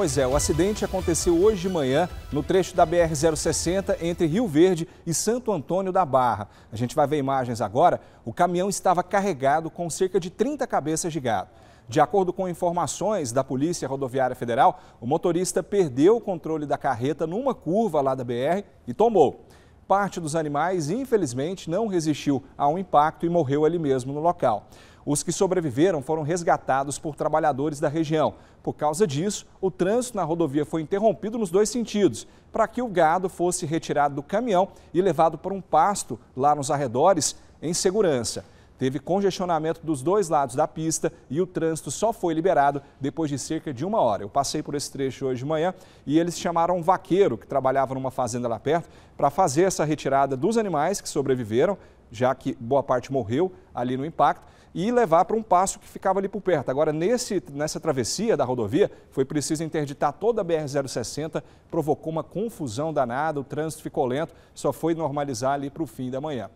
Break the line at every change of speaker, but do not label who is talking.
Pois é, o acidente aconteceu hoje de manhã no trecho da BR-060 entre Rio Verde e Santo Antônio da Barra. A gente vai ver imagens agora. O caminhão estava carregado com cerca de 30 cabeças de gado. De acordo com informações da Polícia Rodoviária Federal, o motorista perdeu o controle da carreta numa curva lá da BR e tombou. Parte dos animais, infelizmente, não resistiu ao impacto e morreu ali mesmo no local. Os que sobreviveram foram resgatados por trabalhadores da região. Por causa disso, o trânsito na rodovia foi interrompido nos dois sentidos, para que o gado fosse retirado do caminhão e levado para um pasto lá nos arredores em segurança. Teve congestionamento dos dois lados da pista e o trânsito só foi liberado depois de cerca de uma hora. Eu passei por esse trecho hoje de manhã e eles chamaram um vaqueiro que trabalhava numa fazenda lá perto para fazer essa retirada dos animais que sobreviveram já que boa parte morreu ali no impacto, e levar para um passo que ficava ali por perto. Agora, nesse, nessa travessia da rodovia, foi preciso interditar toda a BR-060, provocou uma confusão danada, o trânsito ficou lento, só foi normalizar ali para o fim da manhã.